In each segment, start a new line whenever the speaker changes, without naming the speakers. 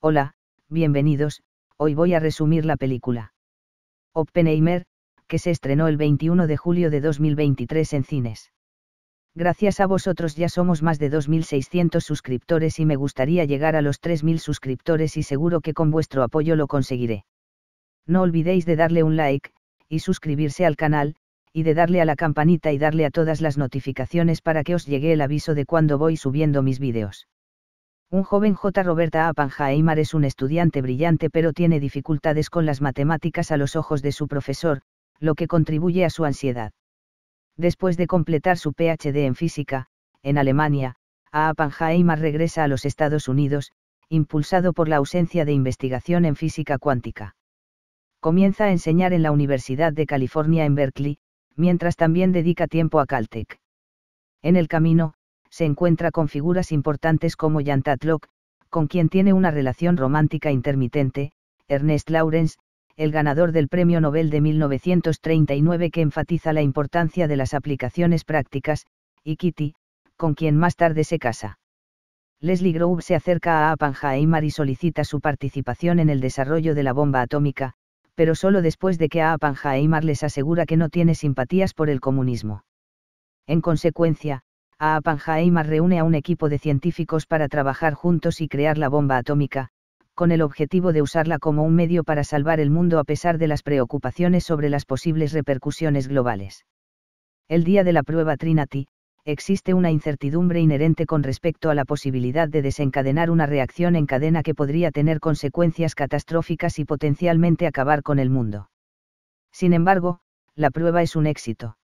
Hola, bienvenidos, hoy voy a resumir la película. Oppenheimer, que se estrenó el 21 de julio de 2023 en cines. Gracias a vosotros ya somos más de 2.600 suscriptores y me gustaría llegar a los 3.000 suscriptores y seguro que con vuestro apoyo lo conseguiré. No olvidéis de darle un like, y suscribirse al canal, y de darle a la campanita y darle a todas las notificaciones para que os llegue el aviso de cuando voy subiendo mis vídeos. Un joven J. Roberta Appenheimer es un estudiante brillante pero tiene dificultades con las matemáticas a los ojos de su profesor, lo que contribuye a su ansiedad. Después de completar su PhD en física, en Alemania, a Appenheimer regresa a los Estados Unidos, impulsado por la ausencia de investigación en física cuántica. Comienza a enseñar en la Universidad de California en Berkeley, mientras también dedica tiempo a Caltech. En el camino, se encuentra con figuras importantes como Jan Tatlock, con quien tiene una relación romántica intermitente, Ernest Lawrence, el ganador del Premio Nobel de 1939 que enfatiza la importancia de las aplicaciones prácticas, y Kitty, con quien más tarde se casa. Leslie Grove se acerca a Oppenheimer y solicita su participación en el desarrollo de la bomba atómica, pero solo después de que a les asegura que no tiene simpatías por el comunismo. En consecuencia, a reúne a un equipo de científicos para trabajar juntos y crear la bomba atómica, con el objetivo de usarla como un medio para salvar el mundo a pesar de las preocupaciones sobre las posibles repercusiones globales. El día de la prueba Trinity, existe una incertidumbre inherente con respecto a la posibilidad de desencadenar una reacción en cadena que podría tener consecuencias catastróficas y potencialmente acabar con el mundo. Sin embargo, la prueba es un éxito.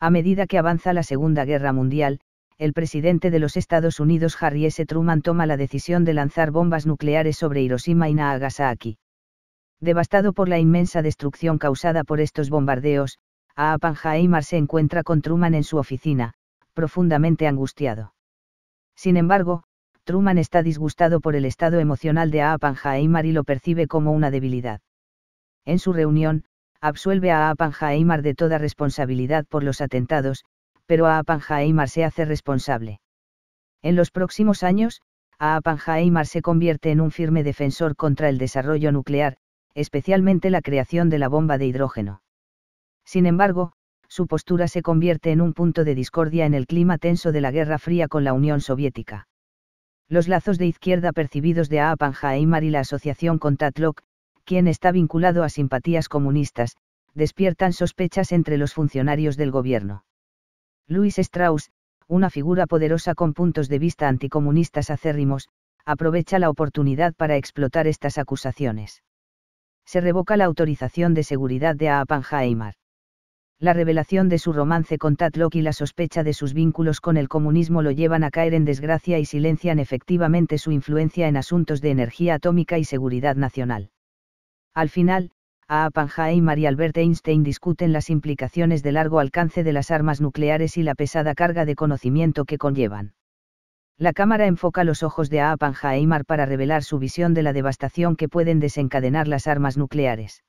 A medida que avanza la Segunda Guerra Mundial, el presidente de los Estados Unidos Harry S. Truman toma la decisión de lanzar bombas nucleares sobre Hiroshima y Nagasaki. Devastado por la inmensa destrucción causada por estos bombardeos, A. Oppenheimer se encuentra con Truman en su oficina, profundamente angustiado. Sin embargo, Truman está disgustado por el estado emocional de A. Oppenheimer y lo percibe como una debilidad. En su reunión, absuelve a Eimar de toda responsabilidad por los atentados, pero a Eimar se hace responsable. En los próximos años, a se convierte en un firme defensor contra el desarrollo nuclear, especialmente la creación de la bomba de hidrógeno. Sin embargo, su postura se convierte en un punto de discordia en el clima tenso de la Guerra Fría con la Unión Soviética. Los lazos de izquierda percibidos de A. y la asociación con Tatlock, quien está vinculado a simpatías comunistas, despiertan sospechas entre los funcionarios del gobierno. Luis Strauss, una figura poderosa con puntos de vista anticomunistas acérrimos, aprovecha la oportunidad para explotar estas acusaciones. Se revoca la autorización de seguridad de A. La revelación de su romance con Tatlock y la sospecha de sus vínculos con el comunismo lo llevan a caer en desgracia y silencian efectivamente su influencia en asuntos de energía atómica y seguridad nacional. Al final, A. Panja y Albert Einstein discuten las implicaciones de largo alcance de las armas nucleares y la pesada carga de conocimiento que conllevan. La cámara enfoca los ojos de A. Mar para revelar su visión de la devastación que pueden desencadenar las armas nucleares.